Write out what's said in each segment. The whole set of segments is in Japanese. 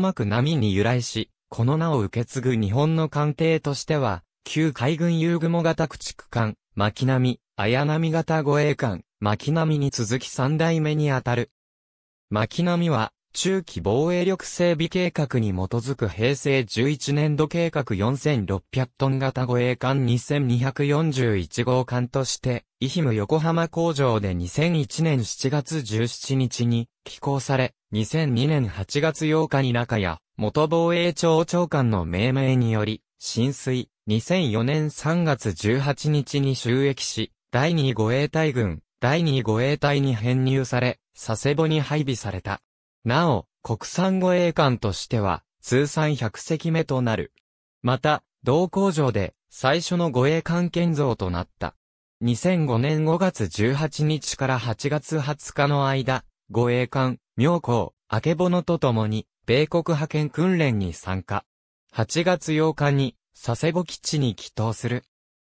まく波に由来し、この名を受け継ぐ日本の艦艇としては、旧海軍遊雲型駆逐艦、巻波、綾波型護衛艦、巻波に続き三代目にあたる。巻波は、中期防衛力整備計画に基づく平成11年度計画4600トン型護衛艦2241号艦として、イヒム横浜工場で2001年7月17日に寄港され、2002年8月8日に中屋、元防衛庁長官の命名により、浸水、2004年3月18日に収益し、第2護衛隊軍、第2護衛隊に編入され、佐世保に配備された。なお、国産護衛艦としては、通算100隻目となる。また、同工場で、最初の護衛艦建造となった。2005年5月18日から8月20日の間、護衛艦、妙高、明けぼのと共に、米国派遣訓練に参加。8月8日に、佐世保基地に帰投する。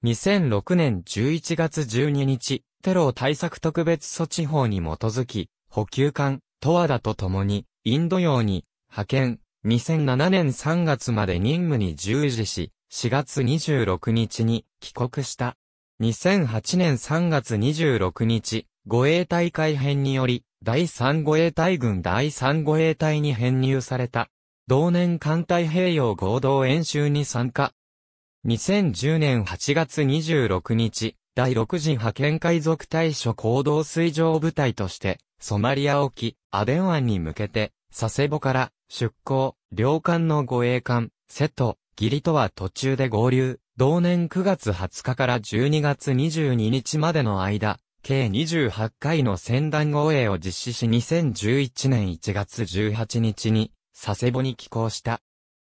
2006年11月12日、テロ対策特別措置法に基づき、補給艦、十和田と共に、インド洋に、派遣、2007年3月まで任務に従事し、4月26日に帰国した。2008年3月26日、護衛大会編により、第3護衛隊軍第3護衛隊に編入された。同年艦太平洋合同演習に参加。2010年8月26日、第6次派遣海賊対処行動水上部隊として、ソマリア沖、アデン湾に向けて、佐世保から出港、両艦の護衛艦、瀬戸、義理とは途中で合流、同年9月20日から12月22日までの間、計28回の戦団護衛を実施し2011年1月18日に佐世保に寄港した。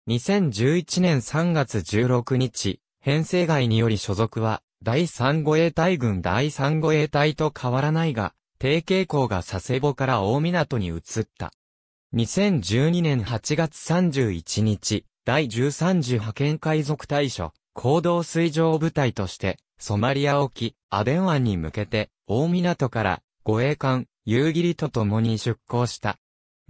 2011年3月16日、編成外により所属は、第3護衛隊軍第3護衛隊と変わらないが、定型校が佐世保から大港に移った。2012年8月31日、第13次派遣海賊対処、行動水上部隊として、ソマリア沖、アデン湾に向けて、大港から護衛艦、夕霧と共に出港した。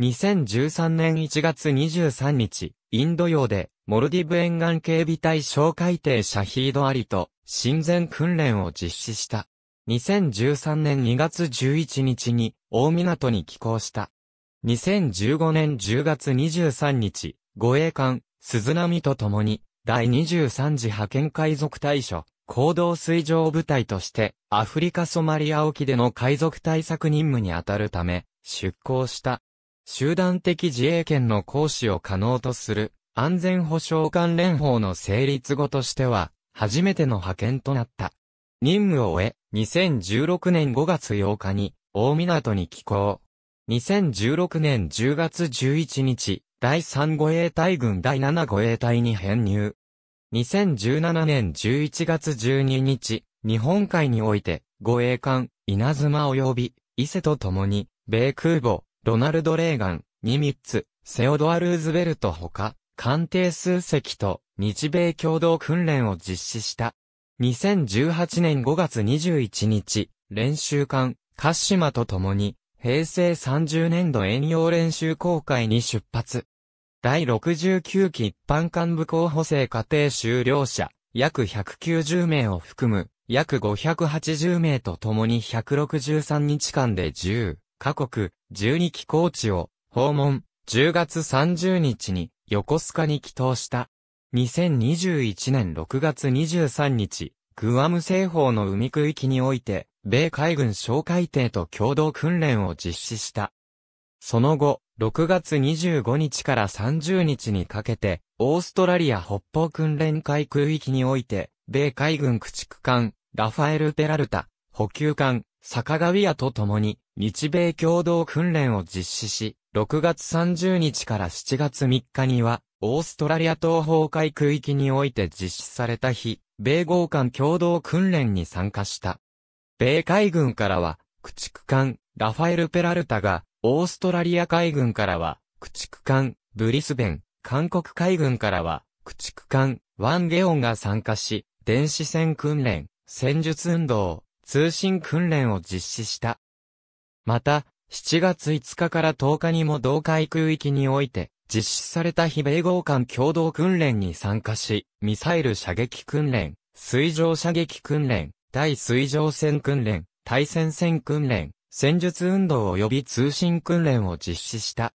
2013年1月23日、インド洋で、モルディブ沿岸警備隊小海艇シャヒードアリと、親善訓練を実施した。2013年2月11日に、大港に寄港した。2015年10月23日、護衛艦、鈴波と共に、第23次派遣海賊対処、行動水上部隊として、アフリカソマリア沖での海賊対策任務に当たるため、出港した。集団的自衛権の行使を可能とする、安全保障関連法の成立後としては、初めての派遣となった。任務を終え、2016年5月8日に、大港に寄港。2016年10月11日、第3護衛隊軍第7護衛隊に編入。2017年11月12日、日本海において、護衛艦、稲妻及び、伊勢と共に、米空母、ロナルド・レーガン、ニミッツ、セオドア・ルーズベルトほか、艦艇数隻と、日米共同訓練を実施した。2018年5月21日、練習艦、カッシマと共に、平成30年度遠洋練習公開に出発。第69期一般幹部候補生家庭修了者、約190名を含む、約580名と共に163日間で10、カ国、12機構地を訪問、10月30日に横須賀に帰投した。2021年6月23日、グアム西方の海区域において、米海軍哨戒艇と共同訓練を実施した。その後、6月25日から30日にかけて、オーストラリア北方訓練海空域において、米海軍駆逐艦、ラファエル・ペラルタ、補給艦、サカウィアと共に、日米共同訓練を実施し、6月30日から7月3日には、オーストラリア東方海空域において実施された日、米豪艦共同訓練に参加した。米海軍からは、駆逐艦、ラファエル・ペラルタが、オーストラリア海軍からは、駆逐艦、ブリスベン、韓国海軍からは、駆逐艦、ワンゲオンが参加し、電子戦訓練、戦術運動、通信訓練を実施した。また、7月5日から10日にも同海空域において、実施された非米豪艦共同訓練に参加し、ミサイル射撃訓練、水上射撃訓練、対水上戦訓練、対戦戦訓練、戦術運動及び通信訓練を実施した。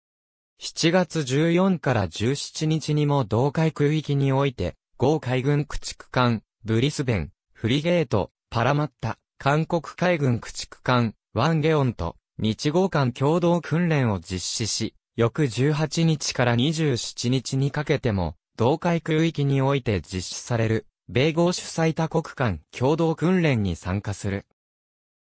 7月14から17日にも同海空域において、豪海軍駆逐艦、ブリスベン、フリゲート、パラマッタ、韓国海軍駆逐艦、ワンゲオンと、日豪艦共同訓練を実施し、翌18日から27日にかけても、同海空域において実施される、米豪主催多国間共同訓練に参加する。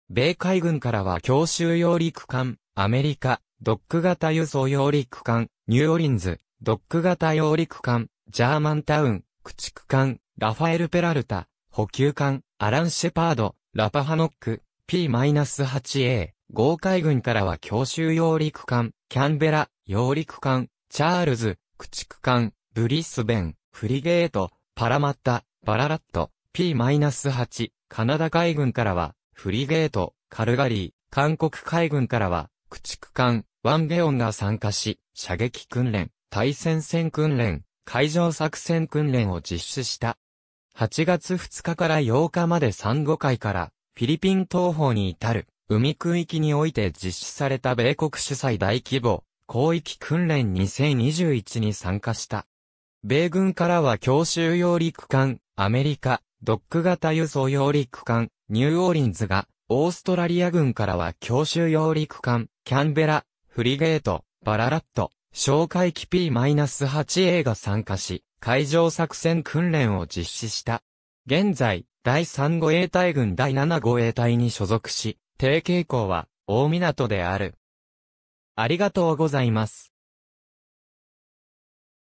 米海軍からは強襲揚陸艦、アメリカ、ドック型輸送揚陸艦、ニューオリンズ、ドック型揚陸艦、ジャーマンタウン、駆逐艦、ラファエル・ペラルタ、補給艦、アラン・シェパード、ラパハノック、P-8A、豪海軍からは強襲揚陸艦、キャンベラ、揚陸艦、チャールズ、駆逐艦、ブリスベン、フリゲート、パラマッタ、バララット、P-8、カナダ海軍からは、フリゲート、カルガリー、韓国海軍からは、駆逐艦、ワンゲオンが参加し、射撃訓練、対戦戦訓練、海上作戦訓練を実施した。8月2日から8日まで三五海から、フィリピン東方に至る、海区域において実施された米国主催大規模、広域訓練2021に参加した。米軍からは強襲揚陸艦、アメリカ、ドック型輸送揚陸艦、ニューオーリンズが、オーストラリア軍からは強襲揚陸艦、キャンベラ、フリゲート、バララット、哨戒機 P-8A が参加し、海上作戦訓練を実施した。現在、第3護衛隊軍第7護衛隊に所属し、低傾向は、大港である。ありがとうございます。